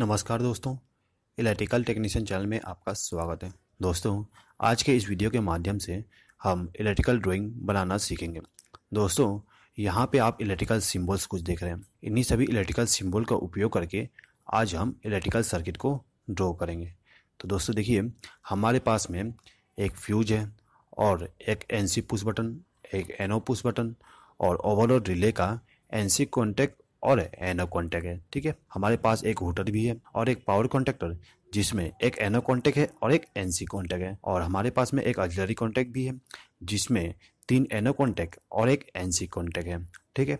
नमस्कार दोस्तों electrical technician channel में आपका स्वागत है दोस्तों आज के इस वीडियो के माध्यम से हम इलेक्ट्रिकल ड्राइंग बनाना सीखेंगे दोस्तों यहाँ पे आप इलेक्ट्रिकल सिंबल्स कुछ देख रहे हैं इन्हीं सभी इलेक्ट्रिकल सिंबल का उपयोग करके आज हम इलेक्ट्रिकल सर्किट को ड्रॉ करेंगे तो दोस्तों देखिए हमारे पास में एक फ्यूज है और एक एन पुश बटन एक एनओ पुश बटन और ओवरऑल रिले का एन सी कॉन्टैक्ट और एनो कॉन्टैक्ट है ठीक है हमारे पास एक होटल भी है और एक पावर कॉन्टेक्टर जिसमें एक एनो कॉन्टैक्ट है और एक एनसी कॉन्टैक्ट है और हमारे पास में एक अजलरी कॉन्टैक्ट भी है जिसमें तीन एनो कॉन्टैक्ट और एक एनसी कॉन्टैक्ट है ठीक है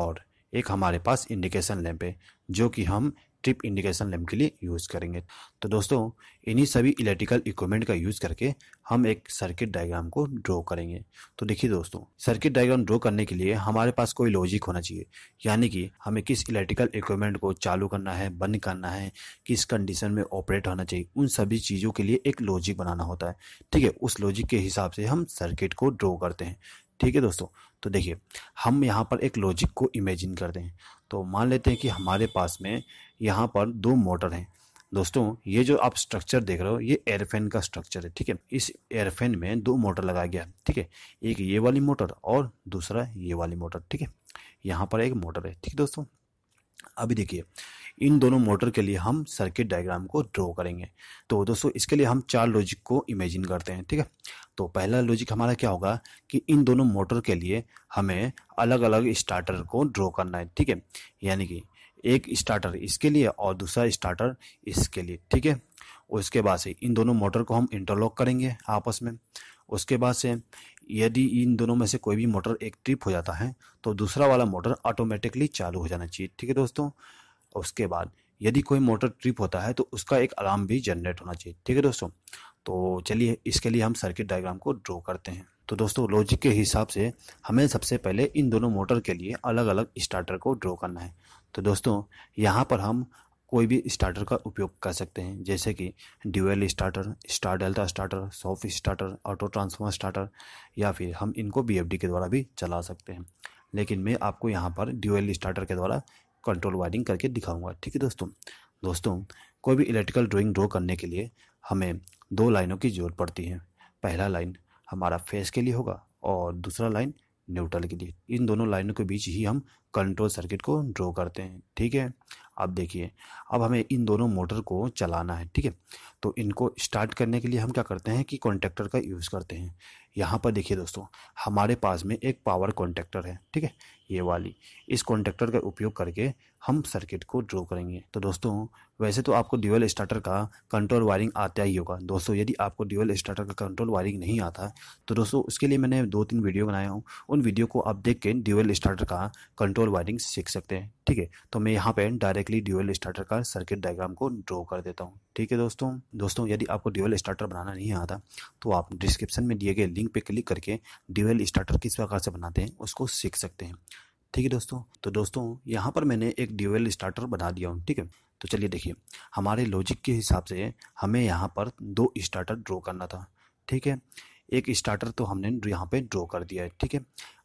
और एक हमारे पास इंडिकेशन लैंप है जो कि हम ट्रिप इंडिकेशन लैम्प के लिए यूज़ करेंगे तो दोस्तों इन्हीं सभी इलेक्ट्रिकल इक्विपमेंट का यूज़ करके हम एक सर्किट डायग्राम को ड्रॉ करेंगे तो देखिए दोस्तों सर्किट डायग्राम ड्रॉ करने के लिए हमारे पास कोई लॉजिक होना चाहिए यानी कि हमें किस इलेक्ट्रिकल इक्विपमेंट को चालू करना है बंद करना है किस कंडीशन में ऑपरेट होना चाहिए उन सभी चीज़ों के लिए एक लॉजिक बनाना होता है ठीक है उस लॉजिक के हिसाब से हम सर्किट को ड्रॉ करते हैं ठीक है दोस्तों तो देखिए हम यहाँ पर एक लॉजिक को इमेजिन करते हैं तो मान लेते हैं कि हमारे पास में यहाँ पर दो मोटर हैं दोस्तों ये जो आप स्ट्रक्चर देख रहे हो ये एयरफेन का स्ट्रक्चर है ठीक है इस एयरफेन में दो मोटर लगाया गया ठीक है एक ये वाली मोटर और दूसरा ये वाली मोटर ठीक है यहाँ पर एक मोटर है ठीक है दोस्तों अभी देखिए इन दोनों मोटर के लिए हम सर्किट डायग्राम को ड्रॉ करेंगे तो दोस्तों इसके लिए हम चार लॉजिक को इमेजिन करते हैं ठीक है तो पहला लॉजिक हमारा क्या होगा कि इन दोनों मोटर के लिए हमें अलग अलग स्टार्टर को ड्रॉ करना है ठीक है यानी कि एक स्टार्टर इसके लिए और दूसरा स्टार्टर इसके लिए ठीक है उसके बाद से इन दोनों मोटर को हम इंटरलॉक करेंगे आपस में उसके बाद से यदि इन दोनों में से कोई भी मोटर एक ट्रिप हो जाता है तो दूसरा वाला मोटर ऑटोमेटिकली चालू हो जाना चाहिए ठीक है दोस्तों उसके बाद यदि कोई मोटर ट्रिप होता है तो उसका एक अलार्म भी जनरेट होना चाहिए ठीक है दोस्तों तो चलिए इसके लिए हम सर्किट डायग्राम को ड्रॉ करते हैं तो दोस्तों लॉजिक के हिसाब से हमें सबसे पहले इन दोनों मोटर के लिए अलग अलग स्टार्टर को ड्रॉ करना है तो दोस्तों यहाँ पर हम कोई भी स्टार्टर का उपयोग कर सकते हैं जैसे कि dual starter star delta starter soft starter auto transformer starter या फिर हम इनको बी के द्वारा भी चला सकते हैं लेकिन मैं आपको यहाँ पर ड्यूएल स्टार्टर के द्वारा कंट्रोल वायरिंग करके दिखाऊंगा ठीक है दोस्तों दोस्तों कोई भी इलेक्ट्रिकल ड्राइंग ड्रॉ करने के लिए हमें दो लाइनों की ज़रूरत पड़ती है पहला लाइन हमारा फेस के लिए होगा और दूसरा लाइन न्यूट्रल के लिए इन दोनों लाइनों के बीच ही हम कंट्रोल सर्किट को ड्रॉ करते हैं ठीक है अब देखिए अब हमें इन दोनों मोटर को चलाना है ठीक है तो इनको स्टार्ट करने के लिए हम क्या करते हैं कि कॉन्टेक्टर का यूज़ करते हैं यहाँ पर देखिए दोस्तों हमारे पास में एक पावर कॉन्टेक्टर है ठीक है ये वाली इस कॉन्टेक्टर का उपयोग करके हम सर्किट को ड्रॉ करेंगे तो दोस्तों वैसे तो आपको ड्यूअल स्टार्टर का कंट्रोल वायरिंग आता ही होगा दोस्तों यदि आपको ड्यूअल स्टार्टर का कंट्रोल वायरिंग नहीं आता तो दोस्तों उसके लिए मैंने दो तीन वीडियो बनाया हूँ उन वीडियो को आप देख के ड्यूअल स्टार्टर का कंट्रोल टोल वायरिंग सीख सकते हैं ठीक है तो मैं यहाँ पे डायरेक्टली ड्यूअल स्टार्टर का सर्किट डायग्राम को ड्रॉ कर देता हूँ ठीक है दोस्तों दोस्तों यदि आपको ड्यूअल स्टार्टर बनाना नहीं आता तो आप डिस्क्रिप्शन में दिए गए लिंक पे क्लिक करके ड्यूअल स्टार्टर किस प्रकार से बनाते हैं उसको सीख सकते हैं ठीक है दोस्तों तो दोस्तों यहाँ पर मैंने एक ड्यूअल स्टार्टर बना दिया हूँ ठीक है तो चलिए देखिए हमारे लॉजिक के हिसाब से हमें यहाँ पर दो स्टार्टर ड्रॉ करना था ठीक है एक स्टार्टर तो हमने यहाँ पे ड्रॉ कर दिया है ठीक है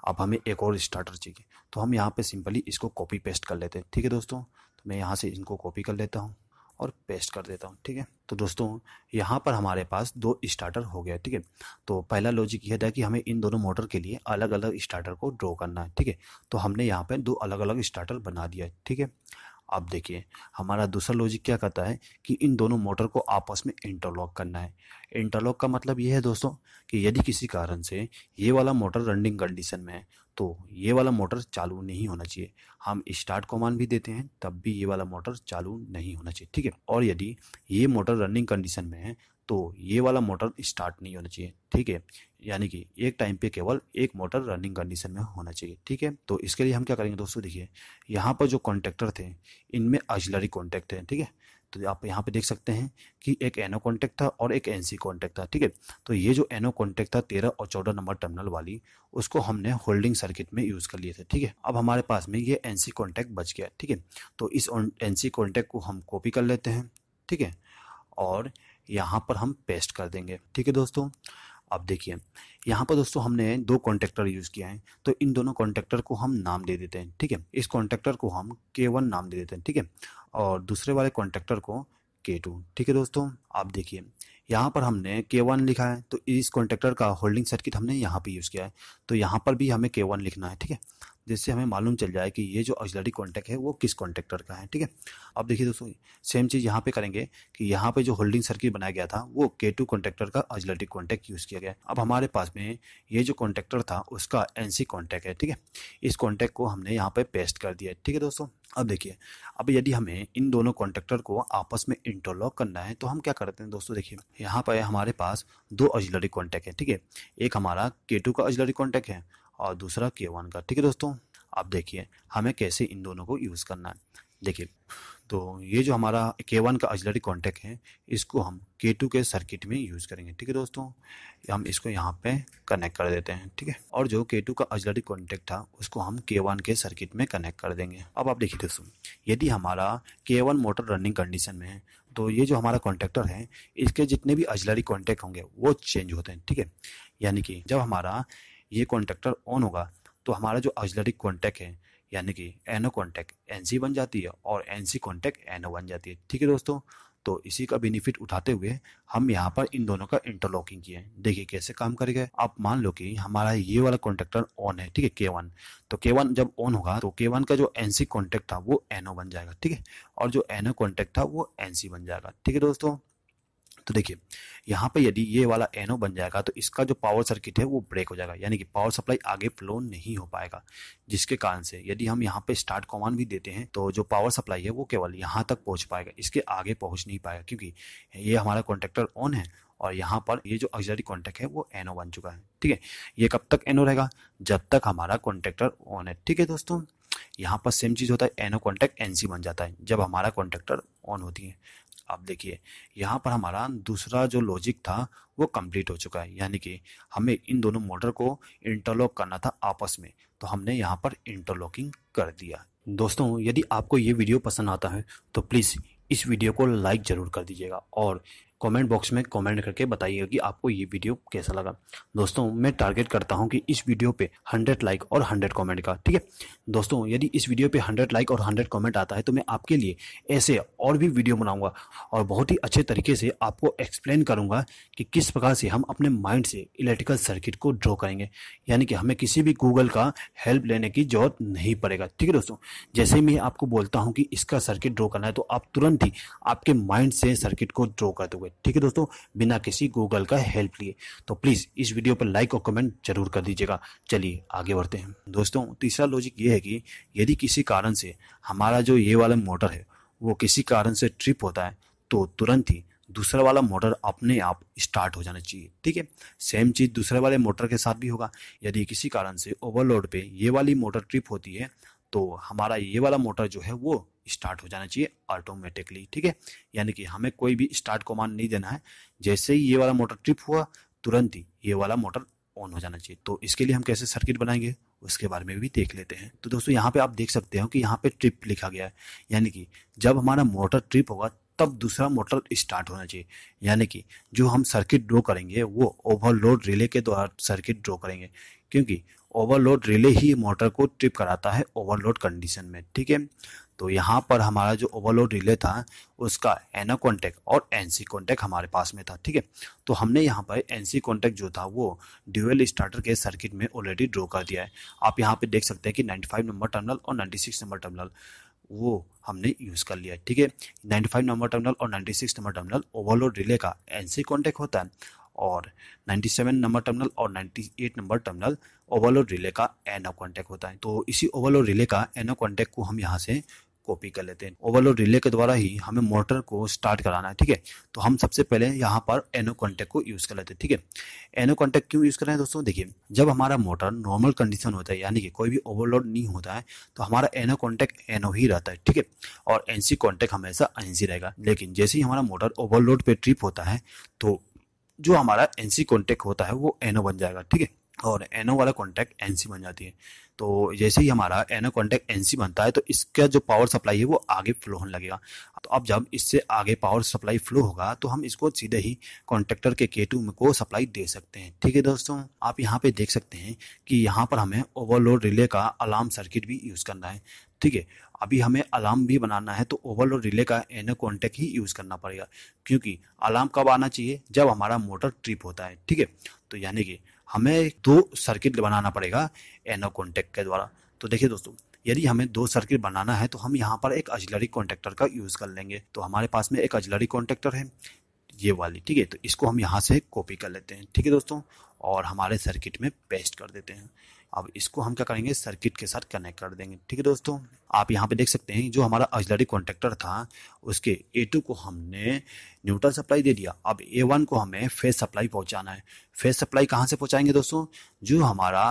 अब हमें एक और स्टार्टर चाहिए तो हम यहाँ पे सिंपली इसको कॉपी पेस्ट कर लेते हैं ठीक है दोस्तों तो मैं यहाँ से इनको कॉपी कर लेता हूँ और पेस्ट कर देता हूँ ठीक है तो दोस्तों यहाँ पर हमारे पास दो स्टार्टर हो गया ठीक है तो पहला लॉजिक यह था कि हमें इन दोनों मोटर के लिए अलग अलग स्टार्टर को ड्रॉ करना है ठीक है तो हमने यहाँ पर दो अलग अलग स्टार्टर बना दिया है ठीक है अब देखिए हमारा दूसरा लॉजिक क्या कहता है कि इन दोनों मोटर को आपस में इंटरलॉक करना है इंटरलॉक का मतलब यह है दोस्तों कि यदि किसी कारण से ये वाला मोटर रनिंग कंडीशन में है तो ये वाला मोटर चालू नहीं होना चाहिए हम स्टार्ट कमान भी देते हैं तब भी ये वाला मोटर चालू नहीं होना चाहिए ठीक है और यदि ये मोटर रनिंग कंडीशन में है तो ये वाला मोटर स्टार्ट नहीं होना चाहिए ठीक है यानी कि एक टाइम पे केवल एक मोटर रनिंग कंडीशन में होना चाहिए ठीक है तो इसके लिए हम क्या करेंगे दोस्तों देखिए यहाँ पर जो कॉन्टेक्टर थे इनमें अजलरी कॉन्टैक्ट है ठीक है तो आप यहाँ पे देख सकते हैं कि एक एनो कॉन्टैक्ट था और एक एनसी कॉन्टैक्ट था ठीक है तो ये जो एनो कॉन्टैक्ट था तेरह और चौदह नंबर टर्मिनल वाली उसको हमने होल्डिंग सर्किट में यूज़ कर लिए थे ठीक है अब हमारे पास में ये एनसी कॉन्टैक्ट बच गया ठीक है तो इस एनसी कॉन्टैक्ट को हम कॉपी कर लेते हैं ठीक है और यहाँ पर हम पेस्ट कर देंगे ठीक है दोस्तों अब देखिए यहाँ पर दोस्तों हमने दो कॉन्टेक्टर यूज़ किया है तो इन दोनों कॉन्टेक्टर को हम नाम दे देते हैं ठीक है इस कॉन्टेक्टर को हम के वन नाम दे देते हैं ठीक है और दूसरे वाले कॉन्टेक्टर को के टू ठीक है दोस्तों आप देखिए यहाँ पर हमने के वन लिखा है तो इस कॉन्टेक्टर का होल्डिंग सर्किट हमने यहाँ पर यूज़ किया है तो यहाँ पर भी हमें के वन लिखना है ठीक है जिससे हमें मालूम चल जाए कि ये जो ऑक्सिलरी कॉन्टैक्ट है वो किस कॉन्टैक्टर का है ठीक है अब देखिए दोस्तों सेम चीज़ यहाँ पे करेंगे कि यहाँ पे जो होल्डिंग सर्किट बनाया गया था वो के टू कॉन्टैक्टर का ऑक्सिलरी कॉन्टैक्ट यूज़ किया गया अब हमारे पास में ये जो कॉन्टैक्टर था उसका एन सी है ठीक है इस कॉन्टैक्ट को हमने यहाँ पर पे पेस्ट कर दिया है ठीक है दोस्तों अब देखिए अब यदि हमें इन दोनों कॉन्ट्रेक्टर को आपस में इंटरलॉक करना है तो हम क्या करते हैं दोस्तों देखिए यहाँ पर हमारे पास दो ऑक्सिलरी कॉन्टैक्ट है ठीक है एक हमारा के टू का ऑक्सिलरी कॉन्टैक्ट है और दूसरा के वन का ठीक है दोस्तों आप देखिए हमें कैसे इन दोनों को यूज़ करना है देखिए तो ये जो हमारा के वन का अजलरी कॉन्टेक्ट है इसको हम के टू के सर्किट में यूज़ करेंगे ठीक है दोस्तों हम इसको यहाँ पे कनेक्ट कर देते हैं ठीक है और जो के टू का अजलरी कॉन्टेक्ट था उसको हम के वन के सर्किट में कनेक्ट कर देंगे अब आप देखिए दोस्तों यदि हमारा के वन मोटर रनिंग कंडीशन में है तो ये जो हमारा कॉन्टेक्टर है इसके जितने भी अजलरी कॉन्टेक्ट होंगे वो चेंज होते हैं ठीक है यानी कि जब हमारा ये कॉन्टेक्टर ऑन होगा तो हमारा जो ऑक्जिलरी कॉन्टैक्ट है यानी कि एनो कॉन्टैक्ट एन बन जाती है और एन सी कॉन्टैक्ट एन बन जाती है ठीक है दोस्तों तो इसी का बेनिफिट उठाते हुए हम यहाँ पर इन दोनों का इंटरलॉकिंग किए देखिए कैसे काम करेगा आप मान लो कि हमारा ये वाला कॉन्टेक्टर ऑन है ठीक है के वन तो के वन जब ऑन होगा तो के वन का जो एन सी कॉन्टेक्ट था वो एनओ बन जाएगा ठीक है और जो एनओ कॉन्टेक्ट था वो एन सी बन जाएगा ठीक है दोस्तों तो देखिए यहाँ पे यदि ये वाला एनओ बन जाएगा तो इसका जो पावर सर्किट है वो ब्रेक हो जाएगा यानी कि पावर सप्लाई आगे फ्लो नहीं हो पाएगा जिसके कारण से यदि हम यहाँ पे स्टार्ट कमान भी देते हैं तो जो पावर सप्लाई है वो केवल यहाँ तक पहुँच पाएगा इसके आगे पहुँच नहीं पाएगा क्योंकि ये हमारा कॉन्ट्रेक्टर ऑन है और यहाँ पर ये जो अक्जरी कॉन्टैक्ट है वो एनओ बन चुका है ठीक है ये कब तक एनओ रहेगा जब तक हमारा कॉन्ट्रेक्टर ऑन है ठीक है दोस्तों यहाँ पर सेम चीज़ होता है एनओ कॉन्टैक्ट एनसी बन जाता है जब हमारा कॉन्ट्रेक्टर ऑन होती है आप देखिए यहाँ पर हमारा दूसरा जो लॉजिक था वो कंप्लीट हो चुका है यानी कि हमें इन दोनों मोटर को इंटरलॉक करना था आपस में तो हमने यहाँ पर इंटरलॉकिंग कर दिया दोस्तों यदि आपको ये वीडियो पसंद आता है तो प्लीज़ इस वीडियो को लाइक ज़रूर कर दीजिएगा और कमेंट बॉक्स में कमेंट करके बताइए कि आपको ये वीडियो कैसा लगा दोस्तों मैं टारगेट करता हूँ कि इस वीडियो पे 100 लाइक और 100 कमेंट का ठीक है दोस्तों यदि इस वीडियो पे 100 लाइक और 100 कमेंट आता है तो मैं आपके लिए ऐसे और भी वीडियो बनाऊंगा और बहुत ही अच्छे तरीके से आपको एक्सप्लेन करूंगा कि किस प्रकार से हम अपने माइंड से इलेक्ट्रिकल सर्किट को ड्रॉ करेंगे यानी कि हमें किसी भी गूगल का हेल्प लेने की जरूरत नहीं पड़ेगा ठीक है दोस्तों जैसे मैं आपको बोलता हूँ कि इसका सर्किट ड्रॉ करना है तो आप तुरंत ही आपके माइंड से सर्किट को ड्रॉ कर दोगे हुए ठीक है दोस्तों बिना किसी गूगल का हेल्प लिए तो प्लीज़ इस वीडियो पर लाइक और कमेंट जरूर कर दीजिएगा चलिए आगे बढ़ते हैं दोस्तों तीसरा लॉजिक ये है कि यदि किसी कारण से हमारा जो ये वाला मोटर है वो किसी कारण से ट्रिप होता है तो तुरंत ही दूसरा वाला मोटर अपने आप स्टार्ट हो जाना चाहिए ठीक है सेम चीज़ दूसरे वाले मोटर के साथ भी होगा यदि किसी कारण से ओवरलोड पे ये वाली मोटर ट्रिप होती है तो हमारा ये वाला मोटर जो है वो स्टार्ट हो जाना चाहिए ऑटोमेटिकली ठीक है यानी कि हमें कोई भी स्टार्ट कमांड नहीं देना है जैसे ही ये वाला मोटर ट्रिप हुआ तुरंत ही ये वाला मोटर ऑन हो जाना चाहिए तो इसके लिए हम कैसे सर्किट बनाएंगे उसके बारे में भी देख लेते हैं तो दोस्तों यहाँ पे आप देख सकते हो कि यहाँ पे ट्रिप लिखा गया है यानी कि जब हमारा मोटर ट्रिप होगा तब दूसरा मोटर स्टार्ट होना चाहिए यानी कि जो हम सर्किट ड्रॉ करेंगे वो ओवरलोड रिले के द्वारा सर्किट ड्रॉ करेंगे क्योंकि ओवरलोड रिले ही मोटर को ट्रिप कराता है ओवरलोड कंडीशन में ठीक है तो यहाँ पर हमारा जो ओवरलोड रिले था उसका एना कॉन्टैक्ट और एन सी कॉन्टैक्ट हमारे पास में था ठीक है तो हमने यहाँ पर एन सी कॉन्टैक्ट जो था वो ड्यूएल स्टार्टर के सर्किट में ऑलरेडी ड्रॉ कर दिया है आप यहाँ पे देख सकते हैं कि 95 नंबर टर्मिनल और 96 नंबर टर्मिनल वो हमने यूज़ कर लिया ठीक है 95 नंबर टर्मिनल और 96 नंबर टर्मिनल ओवरलोड रिले का एन सी कॉन्टैक्ट होता है और 97 नंबर टर्मिनल और 98 नंबर टर्मिनल ओवरलोड रिले का एन ऑफ कॉन्टैक्ट होता है तो इसी ओवरलोड रिले का एन ऑफ कॉन्टैक्ट को हम यहाँ से कॉपी कर लेते हैं ओवरलोड रिले के द्वारा ही हमें मोटर को स्टार्ट कराना है ठीक है तो हम सबसे पहले यहाँ पर एनो कॉन्टैक्ट को यूज़ कर लेते हैं ठीक है एनो कॉन्टैक्ट क्यों यूज़ कर रहे हैं दोस्तों देखिए जब हमारा मोटर नॉर्मल कंडीशन होता है यानी कि कोई भी ओवरलोड नहीं होता है तो हमारा एनो कॉन्टैक्ट एनो ही रहता है ठीक है और एन सी हमेशा एन सी रहेगा लेकिन जैसे ही हमारा मोटर ओवरलोड पर ट्रिप होता है तो जो हमारा एनसी कॉन्टैक्ट होता है वो एनओ बन जाएगा ठीक है और एनओ वाला कॉन्टैक्ट एनसी बन जाती है तो जैसे ही हमारा एनओ कॉन्टैक्ट एनसी बनता है तो इसका जो पावर सप्लाई है वो आगे फ्लो होने लगेगा तो अब जब इससे आगे पावर सप्लाई फ्लो होगा तो हम इसको सीधे ही कॉन्ट्रैक्टर के के टू को सप्लाई दे सकते हैं ठीक है दोस्तों आप यहाँ पे देख सकते हैं कि यहाँ पर हमें ओवरलोड रिले का अलार्म सर्किट भी यूज़ करना है ठीक है अभी हमें अलार्म भी बनाना है तो ओवरलोड रिले का एनो कॉन्टेक्ट ही यूज़ करना पड़ेगा क्योंकि अलार्म कब आना चाहिए जब हमारा मोटर ट्रिप होता है ठीक है तो यानी कि हमें दो सर्किट बनाना पड़ेगा एनो कॉन्टेक्ट के द्वारा तो देखिए दोस्तों यदि हमें दो सर्किट बनाना है तो हम यहाँ पर एक अजलरी कॉन्टेक्टर का यूज़ कर लेंगे तो हमारे पास में एक अजलरी कॉन्टेक्टर है ये वाली ठीक है तो इसको हम यहाँ से कॉपी कर लेते हैं ठीक है दोस्तों और हमारे सर्किट में पेस्ट कर देते हैं अब इसको हम क्या करेंगे सर्किट के साथ कनेक्ट कर देंगे ठीक है दोस्तों आप यहाँ पे देख सकते हैं जो हमारा अजलरी कॉन्ट्रेक्टर था उसके ए टू को हमने न्यूट्रल सप्लाई दे दिया अब ए वन को हमें फेस सप्लाई पहुँचाना है फेस सप्लाई कहाँ से पहुँचाएंगे दोस्तों जो हमारा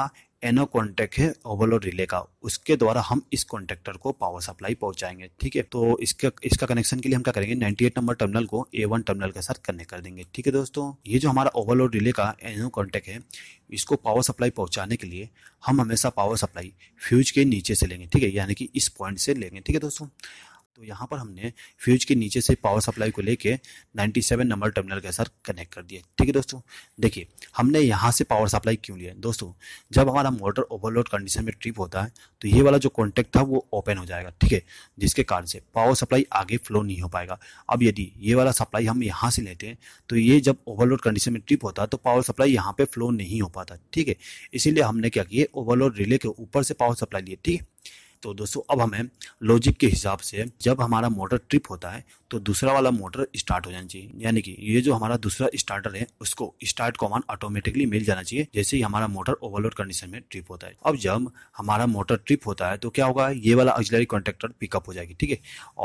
एनो कॉन्टैक्ट है ओवरलोड रिले का उसके द्वारा हम इस कॉन्टेक्टर को पावर सप्लाई पहुंचाएंगे ठीक है तो इसका इसका कनेक्शन के लिए हम क्या करेंगे 98 नंबर टर्मिनल को ए वन टर्मिनल के साथ कनेक्ट कर देंगे ठीक है दोस्तों ये जो हमारा ओवरलोड रिले का एनो कॉन्टेक्ट है इसको पावर सप्लाई पहुंचाने के लिए हम हमेशा पावर सप्लाई फ्यूज के नीचे से लेंगे ठीक है यानी कि इस पॉइंट से लेंगे ठीक है दोस्तों तो यहाँ पर हमने फ्यूज के नीचे से पावर सप्लाई को लेके 97 नंबर टर्मिनल के साथ कनेक्ट कर दिया ठीक है दोस्तों देखिए हमने यहाँ से पावर सप्लाई क्यों लिया दोस्तों जब हमारा मोटर ओवरलोड कंडीशन में ट्रिप होता है तो ये वाला जो कॉन्टैक्ट था वो ओपन हो जाएगा ठीक है जिसके कारण से पावर सप्लाई आगे फ्लो नहीं हो पाएगा अब यदि ये वाला सप्लाई हम यहाँ से लेते हैं तो ये जब ओवरलोड कंडीशन में ट्रिप होता है तो पावर सप्लाई यहाँ पर फ्लो नहीं हो पाता ठीक है इसीलिए हमने क्या किया ओवरलोड रिले के ऊपर से पावर सप्लाई लिए ठीक है तो दोस्तों अब हमें लॉजिक के हिसाब से जब हमारा मोटर ट्रिप होता है तो दूसरा वाला मोटर स्टार्ट हो जाना चाहिए यानी कि ये जो हमारा दूसरा स्टार्टर है उसको स्टार्ट कमान ऑटोमेटिकली मिल जाना चाहिए जैसे ही हमारा मोटर ओवरलोड कंडीशन में ट्रिप होता है अब जब हमारा मोटर ट्रिप होता है तो क्या होगा ये वाला अजलरी कॉन्टेक्टर पिकअप हो जाएगी ठीक है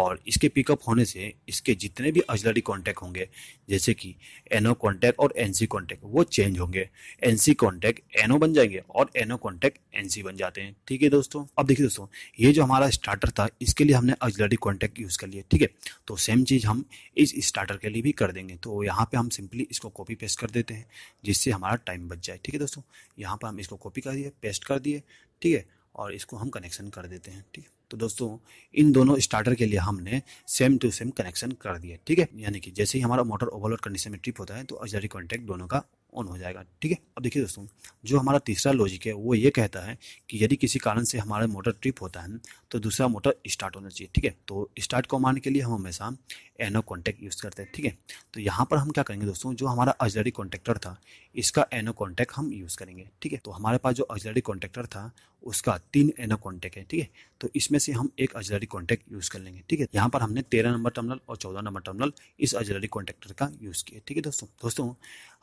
और इसके पिकअप होने से इसके जितने भी अजलरी कॉन्टैक्ट होंगे जैसे कि एनो कॉन्टैक्ट और एनसी कॉन्टैक्ट वो चेंज होंगे एनसी कॉन्टैक्ट एनओ बन जाएंगे और एनओ कॉन्टैक्ट एनसी बन जाते हैं ठीक है दोस्तों अब देखिए दोस्तों ये जो हमारा स्टार्टर था इसके लिए हमने अजलरी कॉन्टैक्ट यूज़ कर लिया ठीक है तो सेम चीज़ हम इस स्टार्टर के लिए भी कर देंगे तो यहाँ पे हम सिंपली इसको कॉपी पेस्ट कर देते हैं जिससे हमारा टाइम बच जाए ठीक है दोस्तों यहाँ पर हम इसको कॉपी कर दिए पेस्ट कर दिए ठीक है और इसको हम कनेक्शन कर देते हैं ठीक है तो दोस्तों इन दोनों स्टार्टर के लिए हमने सेम टू सेम कनेक्शन कर दिया ठीक है यानी कि जैसे ही हमारा मोटर ओवरलोड कंडीशन में ट्रिप होता है तो अजरी कॉन्टैक्ट दोनों का ऑन हो जाएगा ठीक है अब देखिए दोस्तों जो हमारा तीसरा लॉजिक है वो ये कहता है कि यदि किसी कारण से हमारा मोटर ट्रिप होता है तो दूसरा मोटर स्टार्ट होना चाहिए ठीक है तो स्टार्ट कमांड के लिए हम हमेशा एनो कॉन्टैक्ट यूज़ करते हैं ठीक है तो यहाँ पर हम क्या करेंगे दोस्तों जो हमारा अजलरी कॉन्टैक्टर था इसका एनो कॉन्टैक्ट हम यूज़ करेंगे ठीक है तो हमारे पास जो अजलरी कॉन्टैक्टर था उसका तीन एनो कॉन्टैक्ट है ठीक है तो इसमें से हम एक अजलरी कॉन्टैक्ट यूज़ कर लेंगे ठीक है यहाँ पर हमने तेरह नंबर टर्मिनल और चौदह नंबर टर्मिनल इस अजलरी कॉन्टैक्टर का यूज़ किया ठीक है दोस्तों दोस्तों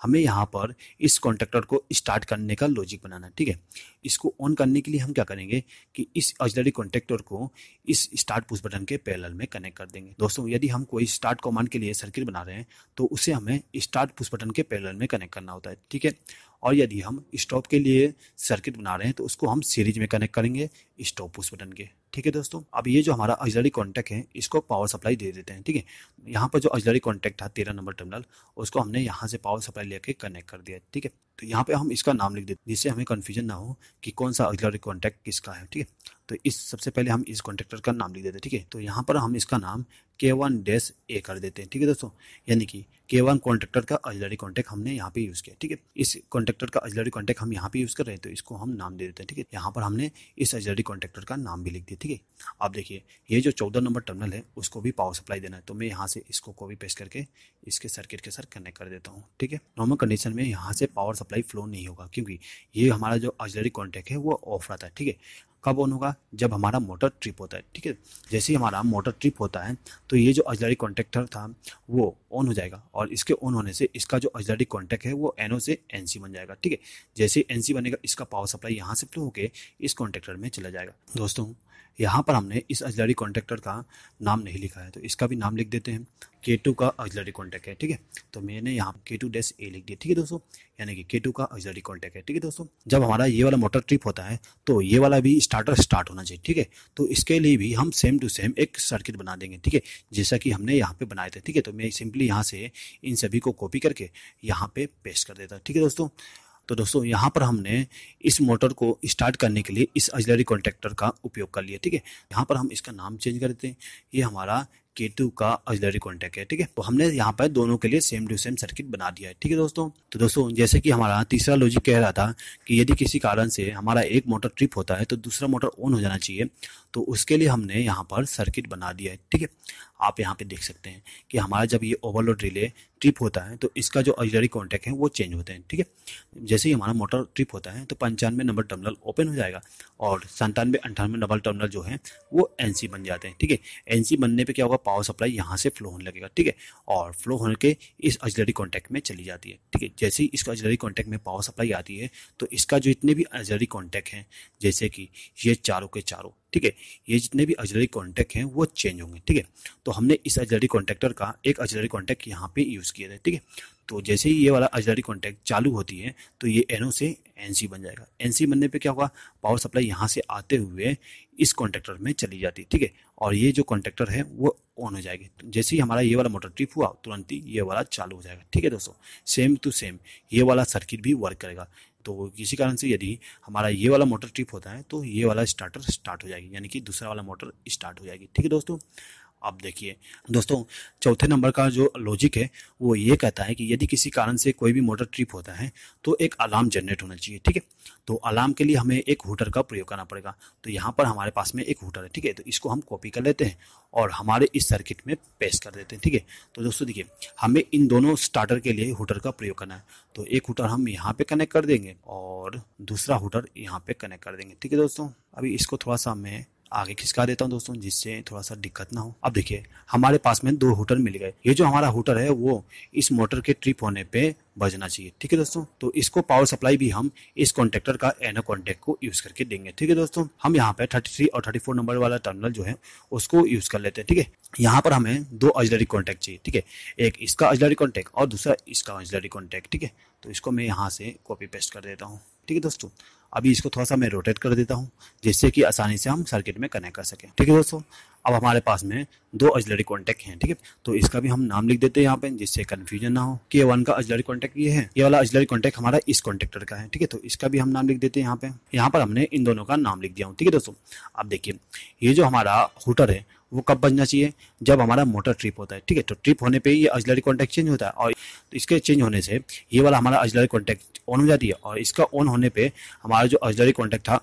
हमें यहाँ पर इस कॉन्ट्रेक्टर को स्टार्ट करने का लॉजिक बनाना है ठीक है इसको ऑन करने के लिए हम क्या करेंगे कि इस ऑजलरी कॉन्ट्रैक्टर को इस स्टार्ट पुश बटन के पैरल में कनेक्ट कर देंगे दोस्तों यदि हम कोई स्टार्ट कमांड के लिए सर्किट बना रहे हैं तो उसे हमें स्टार्ट पुश बटन के पैरल में कनेक्ट करना होता है ठीक है और यदि हम स्टॉप के लिए सर्किट बना रहे हैं तो उसको हम सीरीज में कनेक्ट करेंगे स्टॉप उस बटन के ठीक है दोस्तों अब ये जो हमारा अजलरी कॉन्टैक्ट है इसको पावर सप्लाई दे देते हैं ठीक है यहाँ पर जो अजलरी कॉन्टैक्ट था तेरह नंबर टर्मिनल उसको हमने यहाँ से पावर सप्लाई लेके कनेक्ट कर दिया ठीक है तो यहाँ पे हम इसका नाम लिख देते हैं जिससे हमें कन्फ्यूजन ना हो कि कौन सा अजलरी कॉन्टैक्ट किसका है ठीक है तो इस सबसे पहले हम इस कॉन्टेक्टर का नाम लिख देते हैं ठीक है तो यहाँ पर हम इसका नाम के वन डैश ए कर देते हैं ठीक है दोस्तों यानी कि के वन कॉन्ट्रेक्टर का अजलरी कॉन्टैक्ट हमने यहाँ पे यूज़ किया ठीक है इस कॉन्ट्रेक्टर का अजलरी कॉन्टेक्ट हम यहाँ पे यूज़ कर रहे हैं तो इसको हम नाम दे देते हैं ठीक है यहाँ पर हमने इस अजलरी कॉन्ट्रेक्टर का नाम भी लिख दिया ठीक है आप देखिए ये जो चौदह नंबर टर्मिनल है उसको भी पावर सप्लाई देना है तो मैं यहाँ से इसको कॉपी पेस्ट करके इसके सर्किट के साथ कनेक्ट कर देता हूँ ठीक है नॉर्मल कंडीशन में यहाँ से पावर सप्लाई फ्लो नहीं होगा क्योंकि ये हमारा जो अजलरी कॉन्टैक्ट है वो ऑफ रहता है ठीक है कब ऑन होगा जब हमारा मोटर ट्रिप होता है ठीक है जैसे ही हमारा मोटर ट्रिप होता है तो ये जो अजलरी कॉन्टेक्टर था वो ऑन हो जाएगा और इसके ऑन होने से इसका जो अजलरी कॉन्टेक्ट है वो एनओ से एन बन जाएगा ठीक है जैसे एन बनेगा इसका पावर सप्लाई यहाँ से फ्लो होकर इस कॉन्टेक्टर में चला जाएगा दोस्तों यहाँ पर हमने इस अजलरी कॉन्टेक्टर का नाम नहीं लिखा है तो इसका भी नाम लिख देते हैं के टू का अजलरी कॉन्टैक्ट है ठीक है तो मैंने यहाँ के टू डैश ए लिख दिया ठीक है दोस्तों यानी कि के टू का अजलरी कॉन्टैक्ट है ठीक है दोस्तों जब हमारा ये वाला मोटर ट्रिप होता है तो ये वाला भी स्टार्टर स्टार्ट होना चाहिए ठीक है तो इसके लिए भी हम सेम टू सेम एक सर्किट बना देंगे ठीक है जैसा कि हमने यहाँ पे बनाए थे ठीक है तो मैं सिंपली यहाँ से इन सभी को कॉपी करके यहाँ पे पेस्ट कर देता ठीक है दोस्तों तो दोस्तों यहाँ पर हमने इस मोटर को स्टार्ट करने के लिए इस अजलरी कॉन्ट्रैक्टर का उपयोग कर लिया ठीक है यहाँ पर हम इसका नाम चेंज कर देते हैं ये हमारा के टू का अजलरी कॉन्टेक्ट है ठीक है तो हमने यहाँ पर दोनों के लिए सेम टू सेम सर्किट बना दिया है ठीक है दोस्तों तो दोस्तों जैसे कि हमारा तीसरा लॉजिक कह रहा था कि यदि किसी कारण से हमारा एक मोटर ट्रिप होता है तो दूसरा मोटर ऑन हो जाना चाहिए तो उसके लिए हमने यहाँ पर सर्किट बना दिया है ठीक है आप यहाँ पे देख सकते हैं कि हमारा जब ये ओवरलोड रिले ट्रिप होता है तो इसका जो अजलरी कॉन्टैक्ट है वो चेंज होते हैं ठीक है जैसे ही हमारा मोटर ट्रिप होता है तो पंचानवे नंबर टर्मिनल ओपन हो जाएगा और संतानवे अंठानवे नंबर टर्मिनल जो है वो एन बन जाते हैं ठीक है एन बनने पर क्या होगा पावर सप्लाई यहाँ से फ्लो होने लगेगा ठीक है और फ्लो होने के इस अजलरी कॉन्टैक्ट में चली जाती है ठीक है जैसे ही इसका अजलरी कॉन्टैक्ट में पावर सप्लाई आती है तो इसका जो इतने भी अजलरी कॉन्टैक्ट हैं जैसे कि ये चारों के चारों ठीक है ये जितने भी अजलरी कॉन्टैक्ट हैं वो चेंज होंगे ठीक है तो हमने इस अजलरी कॉन्टैक्टर का एक अजलरी कॉन्टैक्ट यहाँ पे यूज़ किया था ठीक है तो जैसे ही ये वाला अजलरी कॉन्टैक्ट चालू होती है तो ये एनओ से एन बन जाएगा एन बनने पे क्या होगा पावर सप्लाई यहाँ से आते हुए इस कॉन्टैक्टर में चली जाती है ठीक है और ये जो कॉन्टैक्टर है वो ऑन हो जाएगी तो जैसे ही हमारा ये वाला मोटर ट्रिप हुआ तुरंत ही ये वाला चालू हो जाएगा ठीक है दोस्तों सेम टू सेम ये वाला सर्किट भी वर्क करेगा तो किसी कारण से यदि हमारा ये वाला मोटर ट्रिप होता है तो ये वाला स्टार्टर स्टार्ट हो जाएगी यानी कि दूसरा वाला मोटर स्टार्ट हो जाएगी ठीक है दोस्तों आप देखिए दोस्तों चौथे नंबर का जो लॉजिक है वो ये कहता है कि यदि किसी कारण से कोई भी मोटर ट्रिप होता है तो एक अलार्म जनरेट होना चाहिए ठीक है तो अलार्म के लिए हमें एक हुटर का प्रयोग करना पड़ेगा तो यहाँ पर हमारे पास में एक हुटर है ठीक है तो इसको हम कॉपी कर लेते हैं और हमारे इस सर्किट में पेश कर देते हैं ठीक है तो दोस्तों देखिए हमें इन दोनों स्टार्टर के लिए हुटर का प्रयोग करना है तो एक हुटर हम यहाँ पे कनेक्ट कर देंगे और दूसरा हुटर यहाँ पे कनेक्ट कर देंगे ठीक है दोस्तों अभी इसको थोड़ा सा मैं आगे खिसका देता हूँ दोस्तों जिससे थोड़ा सा दिक्कत ना हो अब देखिए हमारे पास में दो होटल मिल गए ये जो हमारा होटल है वो इस मोटर के ट्रिप होने पे बजना चाहिए ठीक है दोस्तों तो इसको पावर सप्लाई भी हम इस कॉन्टेक्टर का एनो कॉन्टेक्ट को यूज करके देंगे ठीक है दोस्तों हम यहाँ पे 33 और 34 नंबर वाला टर्मिनल जो है उसको यूज कर लेते हैं ठीक है यहाँ पर हमें दो अजलरी कॉन्टेक्ट चाहिए ठीक है एक इसका अजलरी कॉन्टेक्ट और दूसरा इसका अजलरी कॉन्टेक्ट ठीक है तो इसको मैं यहाँ से कॉपी पेस्ट कर देता हूँ ठीक है दोस्तों अभी इसको थोड़ा सा मैं रोटेट कर देता हूँ जिससे कि आसानी से हम सर्किट में कनेक्ट कर सकें ठीक है दोस्तों अब हमारे पास में दो अजलरी कॉन्टैक्ट हैं ठीक है तो इसका भी हम नाम लिख देते हैं यहाँ पे जिससे कन्फ्यूजन ना हो कि ये वन का अजलरी कॉन्टैक्ट ये है ये वाला अजलरी कॉन्टैक्ट हमारा इस कॉन्टेक्टर का है ठीक है तो इसका भी हम नाम लिख देते हैं यहाँ पे यहाँ पर हमने इन दोनों का नाम लिख दिया हूँ ठीक है दोस्तों अब देखिए ये जो हमारा हुटर है वो कब बजना चाहिए जब हमारा मोटर ट्रिप होता है ठीक है तो ट्रिप होने पे ये अजलरी कॉन्टैक्ट चेंज होता है और तो इसके चेंज होने से ये वाला हमारा अजलरी कॉन्टैक्ट ऑन हो जाती है और इसका ऑन होने पे हमारा जो अजलरी कॉन्टैक्ट था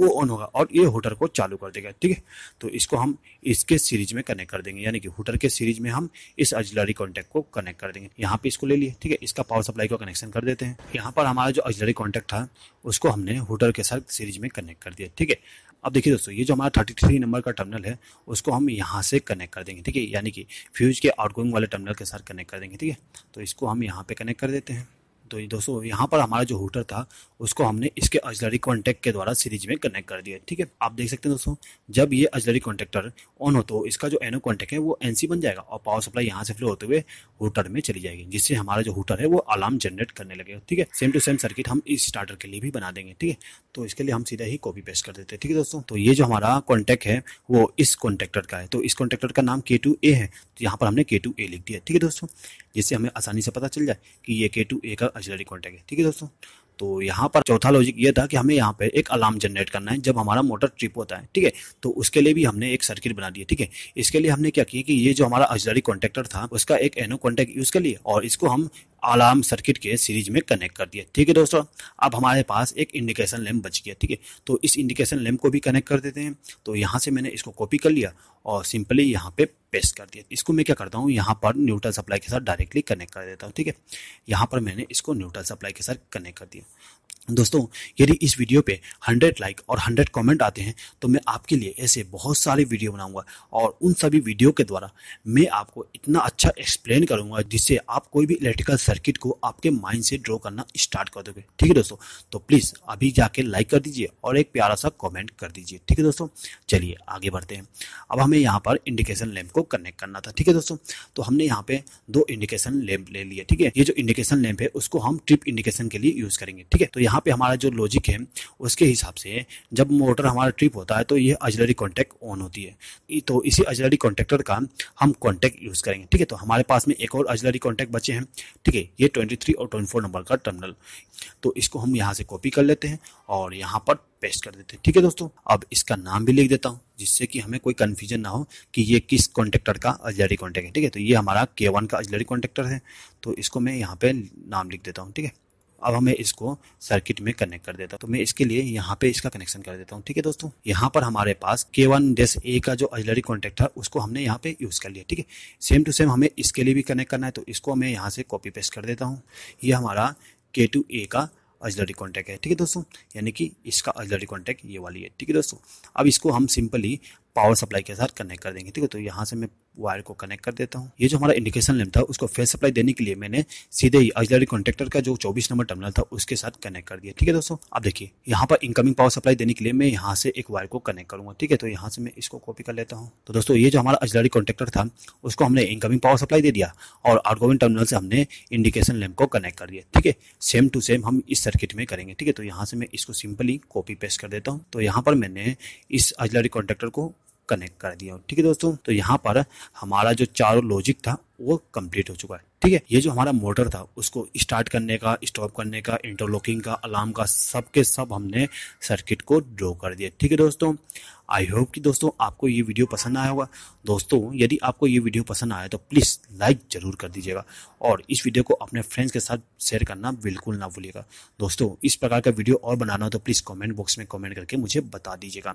वो ऑन होगा और ये हुटर को चालू कर देगा ठीक है तो इसको हम इसके सीरीज में कनेक्ट कर देंगे यानी कि हुटर के सीरीज में हम इस अजलरी कॉन्टैक्ट को कनेक्ट कर देंगे यहाँ पे इसको ले लिए ठीक है इसका पावर सप्लाई का कनेक्शन कर देते हैं यहाँ पर हमारा जो अजलरी कॉन्टैक्ट था उसको हमने हुटर के साथ सीरीज में कनेक्ट कर दिया ठीक है अब देखिए दोस्तों ये जो हमारा थर्टी थ्री नंबर का टर्मिनल है उसको हम यहाँ से कनेक्ट कर देंगे ठीक है यानी कि फ्यूज के आउटगोइंग वाले टर्मिनल के साथ कनेक्ट कर देंगे ठीक है तो इसको हम यहाँ पे कनेक्ट कर देते हैं तो दोस्तों यहाँ पर हमारा जो होटर था उसको हमने इसके अजलरी कॉन्टैक्ट के द्वारा सीरीज में कनेक्ट कर दिया ठीक है आप देख सकते हैं दोस्तों जब ये अजलरी कॉन्टैक्टर ऑन हो तो इसका जो एनो कॉन्टैक्ट है वो एन बन जाएगा और पावर सप्लाई यहाँ से फ्लो होते हुए होटर में चली जाएगी जिससे हमारा जो होटर है वो अलार्म जनरेट करने लगेगा ठीक है सेम टू सेम सर्किट हम इस स्टार्टर के लिए भी बना देंगे ठीक है तो इसके लिए हम सीधा ही कॉपी पेस्ट कर देते हैं ठीक है दोस्तों तो ये जो हमारा कॉन्टैक्ट है वो इस कॉन्टैक्टर का है तो इस कॉन्टैक्टर का नाम के टू ए है तो यहाँ पर हमने के टू ए लिख दिया ठीक है दोस्तों जिससे हमें आसानी से पता चल जाए कि ये के टू ए का ऑक्सिलरी कॉर्ड है ठीक है दोस्तों तो यहाँ पर चौथा लॉजिक ये था कि हमें यहाँ पे एक अलार्म जनरेट करना है जब हमारा मोटर ट्रिप होता है ठीक है तो उसके लिए भी हमने एक सर्किट बना दिया ठीक है इसके लिए हमने क्या किया कि ये जो हमारा अजलरी कॉन्टेक्टर था उसका एक एनो कॉन्टेक्ट यूज कर लिए और इसको हम अलार्म सर्किट के सीरीज में कनेक्ट कर दिया ठीक है दोस्तों अब हमारे पास एक इंडिकेशन लैम्प बच गया ठीक है तो इस इंडिकेशन लैम्प को भी कनेक्ट कर देते हैं तो यहाँ से मैंने इसको कॉपी कर लिया और सिंपली यहाँ पे पेस्ट कर दिया इसको मैं क्या करता हूँ यहाँ पर न्यूट्रल सप्लाई के साथ डायरेक्टली कनेक्ट कर देता हूँ ठीक है यहाँ पर मैंने इसको न्यूट्रल सप्लाई के साथ कनेक्ट कर दिया दोस्तों यदि इस वीडियो पे 100 लाइक और 100 कमेंट आते हैं तो मैं आपके लिए ऐसे बहुत सारे वीडियो बनाऊंगा और उन सभी वीडियो के द्वारा मैं आपको इतना अच्छा एक्सप्लेन करूंगा जिससे आप कोई भी इलेक्ट्रिकल सर्किट को आपके माइंड से ड्रॉ करना स्टार्ट कर दोगे ठीक है दोस्तों तो प्लीज़ अभी जाके लाइक कर दीजिए और एक प्यारा सा कॉमेंट कर दीजिए ठीक है दोस्तों चलिए आगे बढ़ते हैं अब हमें यहाँ पर इंडिकेशन लैम्प को कनेक्ट करना था ठीक है दोस्तों तो हमने यहाँ पे दो इंडिकेशन लैम्प ले लिए ठीक है ये जो इंडिकेशन लैम्प है उसको हम ट्रिप इंडिकेशन के लिए यूज़ करेंगे ठीक है तो यहाँ पे हमारा जो लॉजिक है उसके हिसाब से जब मोटर हमारा ट्रिप होता है तो ये अजलरी कॉन्टैक्ट ऑन होती है तो इसी अजलरी कॉन्टैक्टर का हम कॉन्टैक्ट यूज़ करेंगे ठीक है तो हमारे पास में एक और अजलरी कॉन्टैक्ट बचे हैं ठीक है ये ट्वेंटी और ट्वेंटी नंबर का टर्मिनल तो इसको हम यहाँ से कॉपी कर लेते हैं और यहाँ पर पेस्ट कर देते हैं ठीक है दोस्तों अब इसका नाम भी लिख देता हूँ जिससे कि हमें कोई कन्फ्यूजन ना हो कि ये किस कॉन्टेक्टर का अजलरी कॉन्टेक्ट है ठीक है तो ये हमारा के वन का अजलरी कॉन्टेक्टर है तो इसको मैं यहाँ पे नाम लिख देता हूँ ठीक है अब हमें इसको सर्किट में कनेक्ट कर देता हूँ तो मैं इसके लिए यहाँ पे इसका कनेक्शन कर देता हूँ ठीक है दोस्तों यहाँ पर हमारे पास के वन डेस ए का जो अजलरी कॉन्टेक्ट है उसको हमने यहाँ पे यूज कर लिया ठीक है सेम टू सेम हमें इसके लिए भी कनेक्ट करना है तो इसको मैं यहाँ से कॉपी पेस्ट कर देता हूँ ये हमारा के टू ए का अजलरी कॉन्टैक्ट है ठीक है दोस्तों यानी कि इसका अजलरी कॉन्टैक्ट ये वाली है ठीक है दोस्तों अब इसको हम सिंपली पावर सप्लाई के साथ कनेक्ट कर देंगे ठीक है तो यहाँ से मैं वायर को कनेक्ट कर देता हूँ ये जो हमारा इंडिकेशन लैम्प था उसको फेस सप्लाई देने के लिए मैंने सीधे ही अजलरी कॉन्ट्रेक्टर का जो 24 नंबर टर्मिनल था उसके साथ कनेक्ट कर दिया ठीक है दोस्तों अब देखिए यहाँ पर इनकमिंग पावर सप्लाई देने के लिए मैं यहाँ से एक वायर को कनेक्ट करूंगा ठीक है तो यहाँ से मैं इसको कॉपी कर लेता हूँ तो दोस्तों ये जो हमारा अजलरी कॉन्ट्रेक्टर था उसको हमने इनकमिंग पावर सप्लाई दे दिया और आउटगोविंग टर्मिनल से हमने इंडिकेशन लैम्प को कनेक्ट कर दिया ठीक है सेम टू सेम हम इस सर्किट में करेंगे ठीक है तो यहाँ से मैं इसको सिंपली कॉपी पेस्ट कर देता हूँ तो यहाँ पर मैंने इस अजलरी कॉन्ट्रेक्टर को कनेक्ट कर दिया ठीक है दोस्तों तो यहाँ पर हमारा जो चारों लॉजिक था वो कंप्लीट हो चुका है ठीक है ये जो हमारा मोटर था उसको स्टार्ट करने का स्टॉप करने का इंटरलॉकिंग का अलार्म का सब के सब हमने सर्किट को ड्रॉ कर दिया ठीक है दोस्तों आई होप कि दोस्तों आपको ये वीडियो पसंद आया होगा दोस्तों यदि आपको ये वीडियो पसंद आया तो प्लीज़ लाइक ज़रूर कर दीजिएगा और इस वीडियो को अपने फ्रेंड्स के साथ शेयर करना बिल्कुल ना भूलिएगा दोस्तों इस प्रकार का वीडियो और बनाना हो तो प्लीज़ कमेंट बॉक्स में कमेंट करके मुझे बता दीजिएगा